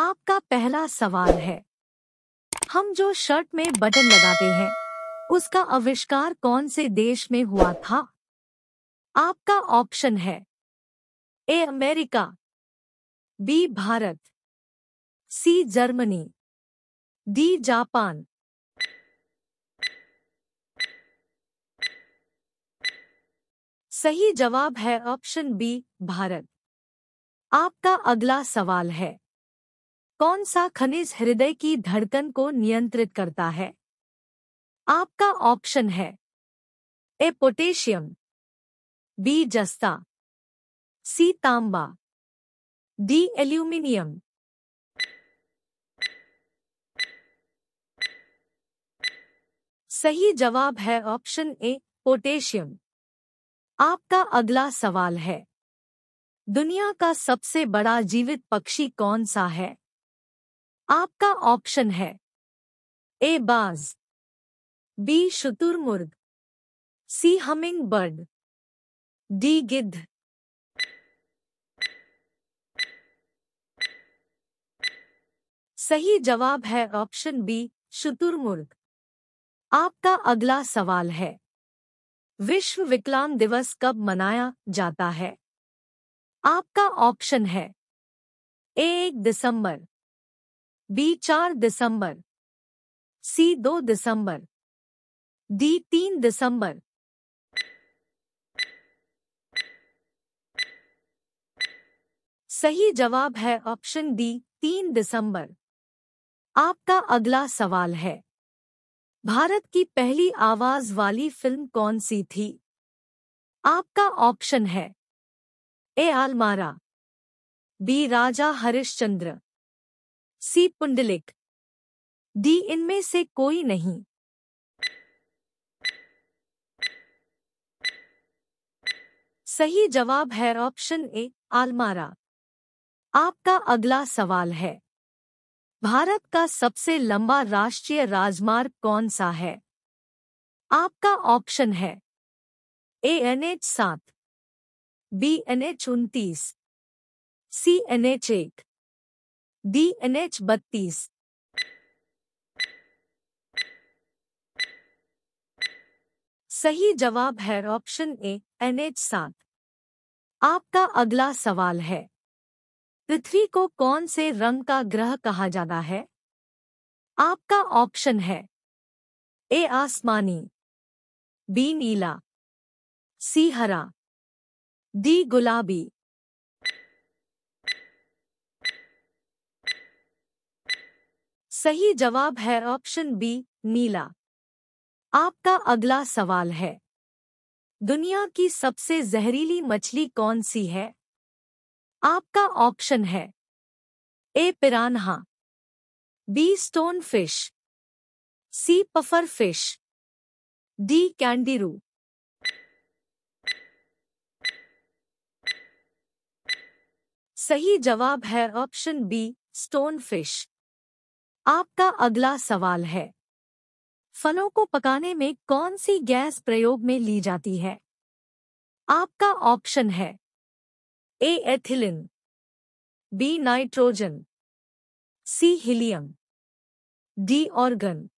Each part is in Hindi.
आपका पहला सवाल है हम जो शर्ट में बटन लगाते हैं उसका आविष्कार कौन से देश में हुआ था आपका ऑप्शन है A America B Bharat C Germany D Japan सही जवाब है ऑप्शन बी भारत आपका अगला सवाल है कौन सा खनिज हृदय की धड़कन को नियंत्रित करता है आपका ऑप्शन है ए पोटेशियम बी जस्ता सी तांबा डी एल्यूमिनियम सही जवाब है ऑप्शन ए पोटेशियम आपका अगला सवाल है दुनिया का सबसे बड़ा जीवित पक्षी कौन सा है आपका ऑप्शन है ए बाज बी शुतुरमुर्ग सी हमिंग बर्ड डी गिद्ध सही जवाब है ऑप्शन बी शुतुरमुर्ग आपका अगला सवाल है विश्व विकलांग दिवस कब मनाया जाता है आपका ऑप्शन है एक दिसंबर बी चार दिसंबर सी दो दिसंबर डी तीन दिसंबर सही जवाब है ऑप्शन डी तीन दिसंबर आपका अगला सवाल है भारत की पहली आवाज वाली फिल्म कौन सी थी आपका ऑप्शन है ए आलमारा B Raja Harishchandra C Pundalik D इनमें से कोई नहीं सही जवाब है ऑप्शन ए आलमारा आपका अगला सवाल है भारत का सबसे लंबा राष्ट्रीय राजमार्ग कौन सा है आपका ऑप्शन है ए एन एच सात बी एन एच उनतीस सी एन एच एक डी एन एच बत्तीस सही जवाब है ऑप्शन ए एन एच सात आपका अगला सवाल है पृथ्वी को कौन से रंग का ग्रह कहा जाता है आपका ऑप्शन है ए आसमानी बी नीला सी हरा डी गुलाबी सही जवाब है ऑप्शन बी नीला आपका अगला सवाल है दुनिया की सबसे जहरीली मछली कौन सी है आपका ऑप्शन है A piranha B stone fish C puffer fish D candiru सही जवाब है ऑप्शन बी स्टोन फिश आपका अगला सवाल है फलों को पकाने में कौन सी गैस प्रयोग में ली जाती है आपका ऑप्शन है A ethylene B nitrogen C helium D argon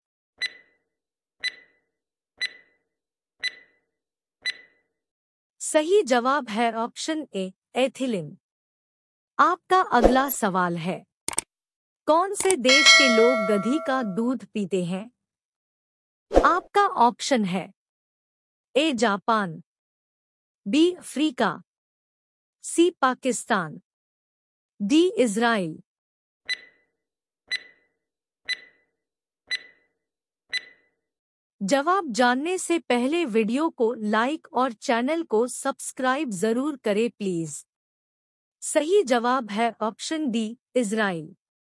सही जवाब है ऑप्शन ए एथिलिन आपका अगला सवाल है कौन से देश के लोग गधी का दूध पीते हैं आपका ऑप्शन है A Japan B Africa C Pakistan D Israel जवाब जानने से पहले वीडियो को लाइक और चैनल को सब्सक्राइब जरूर करें प्लीज सही जवाब है ऑप्शन डी इजराइल